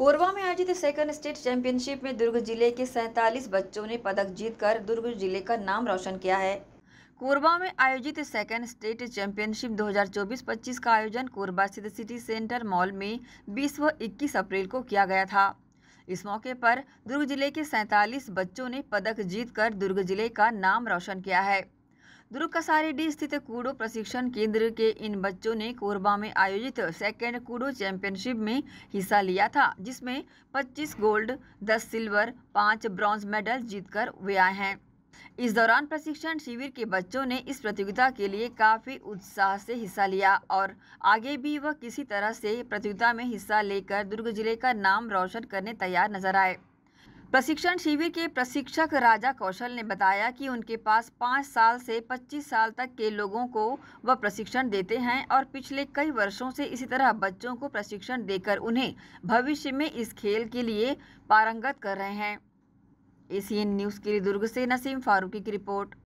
कोरबा में आयोजित second state championship में दुर्ग जिले के सैंतालीस बच्चों ने पदक जीतकर दुर्ग जिले का नाम रोशन किया है कोरबा में आयोजित सेकंड स्टेट चैंपियनशिप 2024-25 का आयोजन कोरबा स्थित सिटी सेंटर मॉल में 20 व 21 अप्रैल को किया गया था इस मौके पर दुर्ग जिले के सैंतालीस बच्चों ने पदक जीतकर दुर्ग जिले का नाम रोशन किया है दुर्ग डी स्थित कूडो प्रशिक्षण केंद्र के इन बच्चों ने कोरबा में आयोजित सेकेंड कूडो चैंपियनशिप में हिस्सा लिया था जिसमें 25 गोल्ड 10 सिल्वर 5 ब्रॉन्ज मेडल जीतकर वे आए हैं इस दौरान प्रशिक्षण शिविर के बच्चों ने इस प्रतियोगिता के लिए काफ़ी उत्साह से हिस्सा लिया और आगे भी वह किसी तरह से प्रतियोगिता में हिस्सा लेकर दुर्ग जिले का नाम रोशन करने तैयार नजर आए प्रशिक्षण शिविर के प्रशिक्षक राजा कौशल ने बताया कि उनके पास पाँच साल से पच्चीस साल तक के लोगों को वह प्रशिक्षण देते हैं और पिछले कई वर्षों से इसी तरह बच्चों को प्रशिक्षण देकर उन्हें भविष्य में इस खेल के लिए पारंगत कर रहे हैं एसीएन न्यूज़ के लिए दुर्ग से नसीम फारूकी की रिपोर्ट